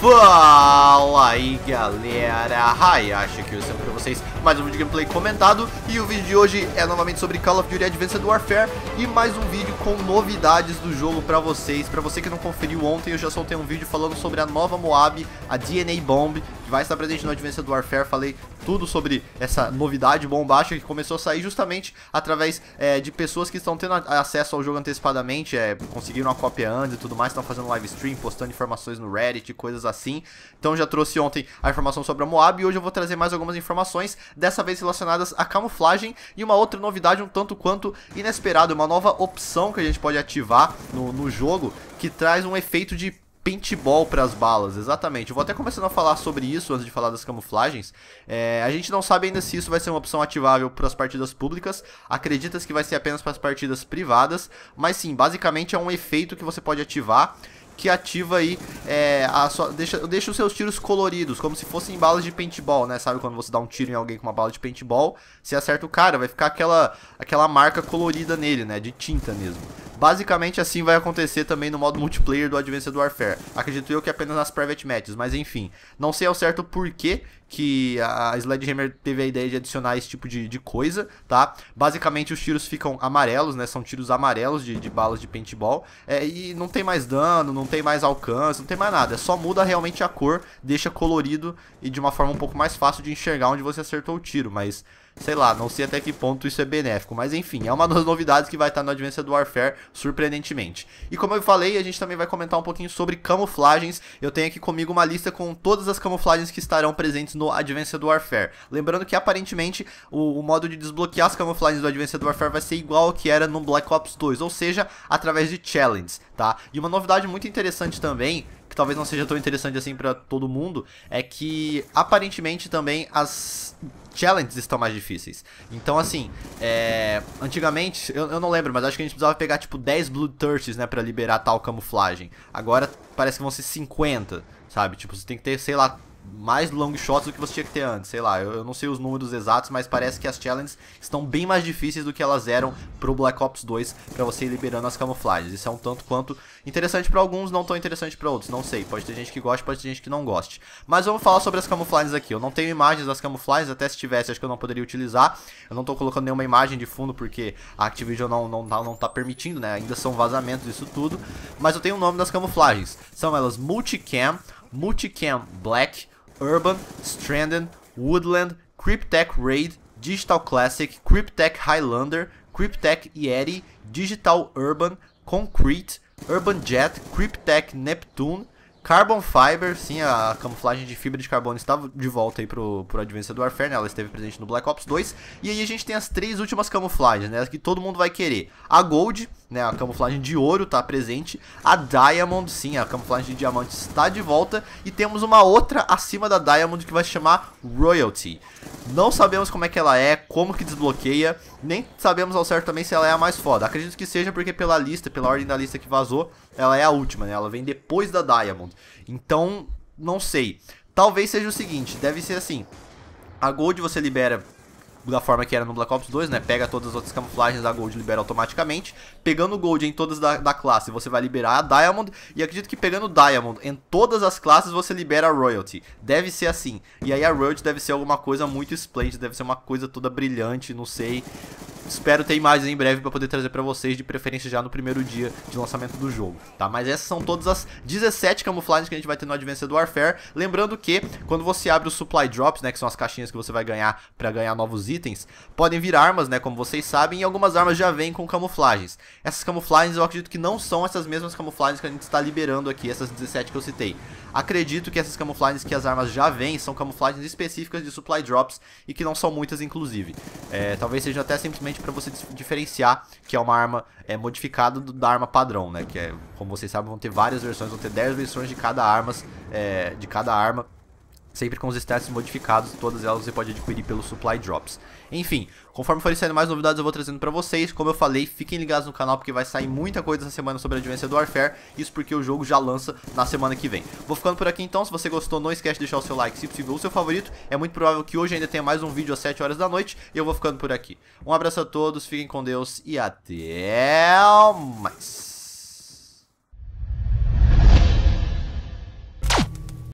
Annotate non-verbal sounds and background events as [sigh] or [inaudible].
Fala aí galera, Hayashi aqui, eu sempre pra vocês mais um vídeo gameplay comentado E o vídeo de hoje é novamente sobre Call of Duty Advanced Warfare E mais um vídeo com novidades do jogo pra vocês Pra você que não conferiu ontem, eu já soltei um vídeo falando sobre a nova Moab, a DNA Bomb que vai estar presente no Advanced Warfare. Falei tudo sobre essa novidade bombástica que começou a sair justamente através é, de pessoas que estão tendo acesso ao jogo antecipadamente, é, conseguiram a cópia antes e tudo mais, estão fazendo live stream, postando informações no Reddit, coisas assim. Então já trouxe ontem a informação sobre a Moab e hoje eu vou trazer mais algumas informações, dessa vez relacionadas à camuflagem e uma outra novidade um tanto quanto inesperada, uma nova opção que a gente pode ativar no, no jogo que traz um efeito de paintball para as balas, exatamente. Eu vou até começando a falar sobre isso antes de falar das camuflagens. É, a gente não sabe ainda se isso vai ser uma opção ativável para as partidas públicas, acredita-se que vai ser apenas para as partidas privadas, mas sim, basicamente é um efeito que você pode ativar que ativa aí é, a sua, deixa, deixa os seus tiros coloridos, como se fossem balas de paintball, né? Sabe quando você dá um tiro em alguém com uma bala de paintball, se acerta o cara, vai ficar aquela, aquela marca colorida nele, né? De tinta mesmo. Basicamente assim vai acontecer também no modo multiplayer do Advanced Warfare. Acredito eu que apenas nas private matches, mas enfim. Não sei ao certo porquê que a Sledgehammer teve a ideia de adicionar esse tipo de, de coisa, tá? Basicamente os tiros ficam amarelos, né? São tiros amarelos de, de balas de paintball. É, e não tem mais dano, não tem mais alcance, não tem mais nada. É só muda realmente a cor, deixa colorido e de uma forma um pouco mais fácil de enxergar onde você acertou o tiro, mas sei lá, não sei até que ponto isso é benéfico, mas enfim, é uma das [laughs] novidades que vai estar no Advanced Warfare, surpreendentemente. E como eu falei, a gente também vai comentar um pouquinho sobre camuflagens. Eu tenho aqui comigo uma lista com todas as camuflagens que estarão presentes no Advanced Warfare. Lembrando que aparentemente o, o modo de desbloquear as camuflagens do Advanced Warfare vai ser igual ao que era no Black Ops 2, ou seja, através de challenges, tá? E uma novidade muito interessante também talvez não seja tão interessante assim para todo mundo, é que aparentemente também as challenges estão mais difíceis. Então, assim, é... antigamente, eu, eu, não lembro, mas acho que a gente precisava pegar tipo 10 Blood Thirsts, né, pra liberar tal camuflagem. Agora parece que vão ser 50, sabe? Tipo, você tem que ter, sei lá, mais long shots do que você tinha que ter antes. Sei lá, eu, eu, não sei os números exatos, mas parece que as challenges estão bem mais difíceis do que elas eram pro Black Ops 2 para você ir liberando as camuflagens. Isso é um tanto quanto interessante para alguns, não tão interessante para outros. Não sei, pode ter gente que goste, pode ter gente que não goste. Mas vamos falar sobre as camuflagens aqui. Eu não tenho imagens das camuflagens, até se tivesse, acho que eu não poderia utilizar. Eu não tô colocando nenhuma imagem de fundo porque a Activision não, não, tá, não tá permitindo, né? Ainda são vazamentos isso tudo. Mas eu tenho o nome das camuflagens. São elas Multicam, Multicam Black, Urban, Stranded, Woodland, Cryptech Raid, Digital Classic, Cryptech Highlander, Cryptech Yeti, Digital Urban, Concrete, Urban Jet, Cryptech Neptune, Carbon Fiber, sim, a camuflagem de fibra de carbono estava de volta aí pro, pro Advanced Warfare, né? Ela esteve presente no Black Ops 2. E aí a gente tem as três últimas camuflagens, né? Que todo mundo vai querer. A Gold, né? A camuflagem de ouro tá presente. A Diamond, sim, a camuflagem de diamante está de volta. E temos uma outra acima da Diamond que vai se chamar Royalty. Não sabemos como é que ela é, como que desbloqueia, nem sabemos ao certo também se ela é a mais foda. Acredito que seja porque pela lista, pela ordem da lista que vazou, ela é a última, né? Ela vem depois da Diamond. Então, não sei. Talvez seja o seguinte, deve ser assim. A Gold você libera da forma que era no Black Ops 2, né? Pega todas as outras camuflagens da Gold e libera automaticamente. Pegando Gold em todas da, da, classe, você vai liberar a Diamond. E acredito que pegando Diamond em todas as classes, você libera a Royalty. Deve ser assim. E aí a Royalty deve ser alguma coisa muito esplêndida, deve ser uma coisa toda brilhante, não sei. Espero ter imagens em breve para poder trazer para vocês, de preferência já no primeiro dia de lançamento do jogo, tá? Mas essas são todas as 17 camuflagens que a gente vai ter no Advanced Warfare. Lembrando que quando você abre os Supply Drops, né, que são as caixinhas que você vai ganhar para ganhar novos itens, podem vir armas, né, como vocês sabem, e algumas armas já vêm com camuflagens. Essas camuflagens eu acredito que não são essas mesmas camuflagens que a gente está liberando aqui, essas 17 que eu citei. Acredito que essas camuflagens que as armas já vêm são camuflagens específicas de Supply Drops e que não são muitas, inclusive. É, talvez seja até simplesmente justamente para você diferenciar que é uma arma é, modificada do, da arma padrão, né? Que é, como vocês sabem, vão ter várias versões, vão ter 10 versões de cada armas, é, de cada arma sempre com os stats modificados, todas elas você pode adquirir pelos Supply Drops. Enfim, conforme forem saindo mais novidades eu vou trazendo pra vocês, como eu falei, fiquem ligados no canal porque vai sair muita coisa essa semana sobre a Advanced Warfare, isso porque o jogo já lança na semana que vem. Vou ficando por aqui então, se você gostou não esquece de deixar o seu like, se possível o seu favorito, é muito provável que hoje ainda tenha mais um vídeo às 7 horas da noite e eu vou ficando por aqui. Um abraço a todos, fiquem com Deus e até mais!